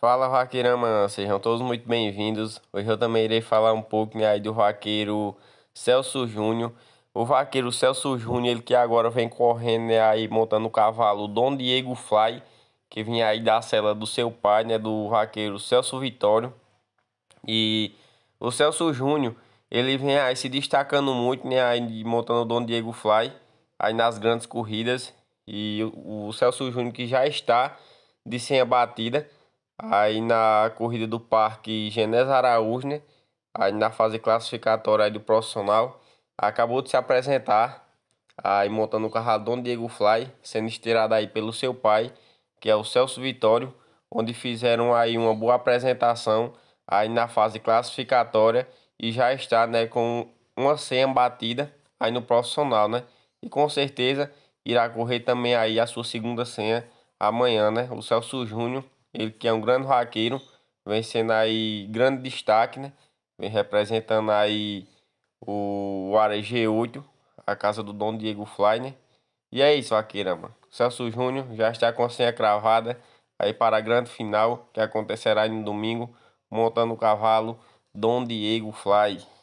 Fala Vaqueirama, sejam todos muito bem-vindos. Hoje eu também irei falar um pouco aí do vaqueiro Celso Júnior. O vaqueiro Celso Júnior, ele que agora vem correndo né, aí montando o cavalo Dom Diego Fly, que vinha aí da cela do seu pai, né, do vaqueiro Celso Vitório. E o Celso Júnior, ele vem aí se destacando muito, né, aí montando o Dom Diego Fly, aí nas grandes corridas. E o Celso Júnior que já está de sem a batida Aí na corrida do parque Genésio Araújo, né? Aí na fase classificatória do profissional, acabou de se apresentar. Aí montando o carro Dom Diego Fly, sendo estirado aí pelo seu pai, que é o Celso Vitório, onde fizeram aí uma boa apresentação aí na fase classificatória e já está, né, com uma senha batida aí no profissional, né? E com certeza irá correr também aí a sua segunda senha amanhã, né? O Celso Júnior ele que é um grande vaqueiro, vem sendo aí grande destaque, né? Vem representando aí o, o Ares G8, a casa do Dom Diego Fly, né? E é isso, vaqueira, mano. Celso Júnior já está com a senha cravada aí para a grande final que acontecerá no domingo, montando o cavalo Dom Diego Fly.